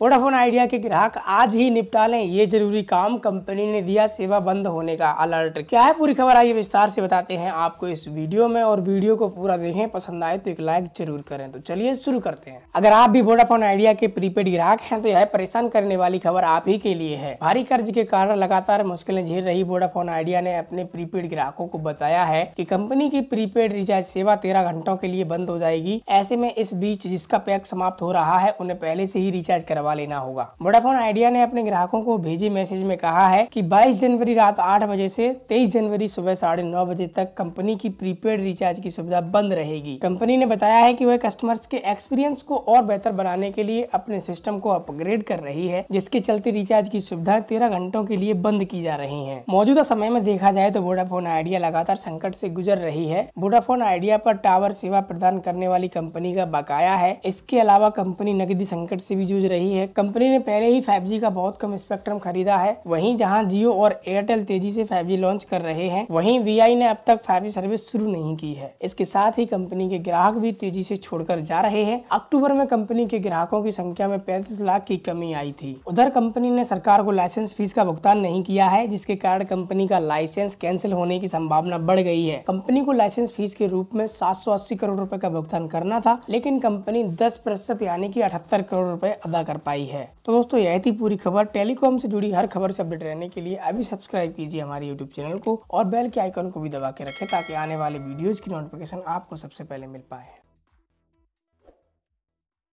Vodafone idea के ग्राहक आज ही निपटा लें ये जरूरी काम कंपनी ने दिया सेवा बंद होने का अलर्ट क्या है पूरी खबर आइए विस्तार से बताते हैं आपको इस वीडियो में और वीडियो को पूरा देखें पसंद आए तो एक लाइक जरूर करें तो चलिए शुरू करते हैं अगर आप भी वोडाफोन आइडिया के प्रीपेड ग्राहक हैं तो यह परेशान करने वाली खबर आप ही के लिए है भारी कर्ज के कारण लगातार मुश्किलें झेल रही वोडाफोन आइडिया ने अपने प्रीपेड ग्राहकों को बताया है की कंपनी की प्रीपेड रिचार्ज सेवा तेरह घंटों के लिए बंद हो जाएगी ऐसे में इस बीच जिसका पैक समाप्त हो रहा है उन्हें पहले से ही रिचार्ज करवा करवा लेना होगा वोडाफोन आइडिया ने अपने ग्राहकों को भेजे मैसेज में कहा है कि 22 जनवरी रात 8 बजे से 23 जनवरी सुबह साढ़े नौ बजे तक कंपनी की प्रीपेड रिचार्ज की सुविधा बंद रहेगी कंपनी ने बताया है की वह कस्टमर्स के एक्सपीरियंस को और बेहतर बनाने के लिए अपने सिस्टम को अपग्रेड कर रही है जिसके चलते रिचार्ज की सुविधा तेरह घंटों के लिए बंद की जा रही है मौजूदा समय में देखा जाए तो वोडाफोन आइडिया लगातार संकट से गुजर रही है वोडाफोन आइडिया पर टावर सेवा प्रदान करने वाली कंपनी का बकाया है इसके अलावा कंपनी नकदी संकट से भी जूझ रही है है कंपनी ने पहले ही फाइव का बहुत कम स्पेक्ट्रम खरीदा है वहीं जहां जियो और एयरटेल तेजी से फाइव लॉन्च कर रहे हैं वहीं वी ने अब तक फाइव सर्विस शुरू नहीं की है इसके साथ ही कंपनी के ग्राहक भी तेजी से छोड़कर जा रहे हैं अक्टूबर में कंपनी के ग्राहकों की संख्या में पैंतीस लाख की कमी आई थी उधर कंपनी ने सरकार को लाइसेंस फीस का भुगतान नहीं किया है जिसके कारण कंपनी का लाइसेंस कैंसिल होने की संभावना बढ़ गई है कंपनी को लाइसेंस फीस के रूप में 780 करोड़ रुपए का भुगतान करना था लेकिन कंपनी 10 प्रतिशत यानी कि अठहत्तर करोड़ रुपए अदा कर पाई है तो दोस्तों यह थी पूरी खबर टेलीकॉम से जुड़ी हर खबर से अपडेट रहने के लिए अभी सब्सक्राइब कीजिए हमारे यूट्यूब चैनल को और बेल के आइकन को भी दबा के रखें ताकि आने वाले वीडियोज की नोटिफिकेशन आपको सबसे पहले मिल पाए